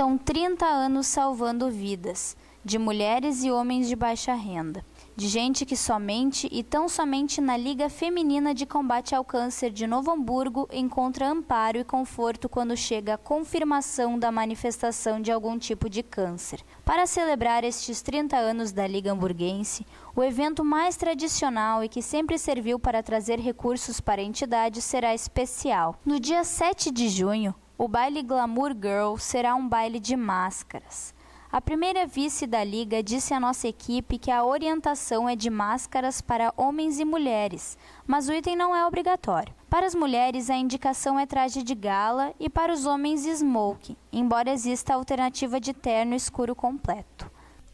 São 30 anos salvando vidas, de mulheres e homens de baixa renda, de gente que somente e tão somente na Liga Feminina de Combate ao Câncer de Novo Hamburgo encontra amparo e conforto quando chega a confirmação da manifestação de algum tipo de câncer. Para celebrar estes 30 anos da Liga Hamburguense, o evento mais tradicional e que sempre serviu para trazer recursos para a entidade será especial. No dia 7 de junho, o baile Glamour Girl será um baile de máscaras. A primeira vice da liga disse à nossa equipe que a orientação é de máscaras para homens e mulheres, mas o item não é obrigatório. Para as mulheres, a indicação é traje de gala e para os homens, smoke, embora exista a alternativa de terno escuro completo.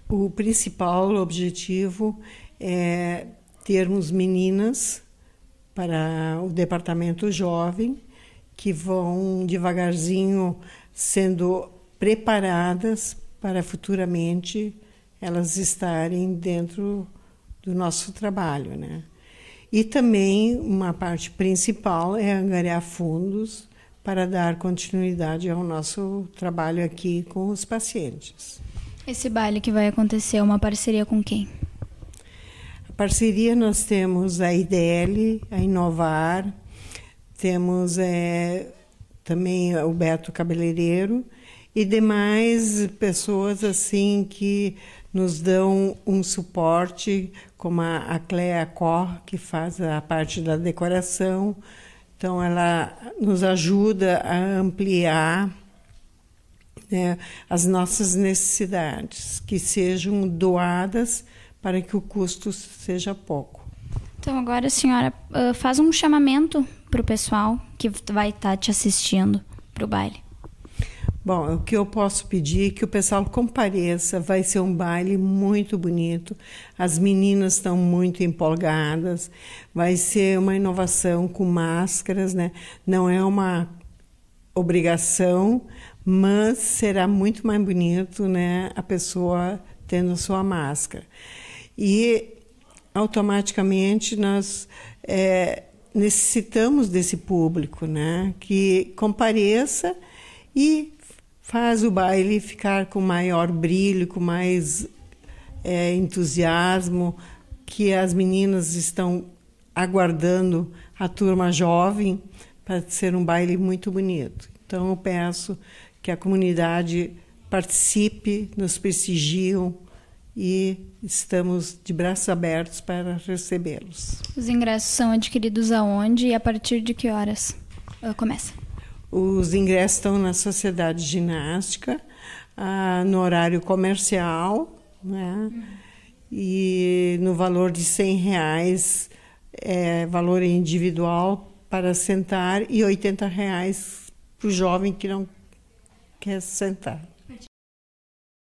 O principal objetivo é termos meninas para o departamento jovem que vão devagarzinho sendo preparadas para futuramente elas estarem dentro do nosso trabalho, né? E também uma parte principal é angariar fundos para dar continuidade ao nosso trabalho aqui com os pacientes. Esse baile que vai acontecer é uma parceria com quem? A parceria nós temos a IDL, a Inovar, temos é, também o Beto Cabeleireiro e demais pessoas assim que nos dão um suporte, como a, a Cléa Cor, que faz a parte da decoração. Então, ela nos ajuda a ampliar né, as nossas necessidades, que sejam doadas para que o custo seja pouco. Então, agora, senhora, ah, faz um chamamento para o pessoal que vai estar tá te assistindo para o baile? Bom, o que eu posso pedir é que o pessoal compareça, vai ser um baile muito bonito. As meninas estão muito empolgadas. Vai ser uma inovação com máscaras, né? Não é uma obrigação, mas será muito mais bonito, né? A pessoa tendo a sua máscara. E automaticamente nós é, necessitamos desse público, né? Que compareça e faz o baile ficar com maior brilho, com mais é, entusiasmo, que as meninas estão aguardando a turma jovem para ser um baile muito bonito. Então eu peço que a comunidade participe, nos prestigiam e estamos de braços abertos para recebê-los. Os ingressos são adquiridos aonde e a partir de que horas uh, começa? Os ingressos estão na Sociedade Ginástica, uh, no horário comercial, né? e no valor de R$ reais é valor individual para sentar e R$ reais para o jovem que não quer sentar.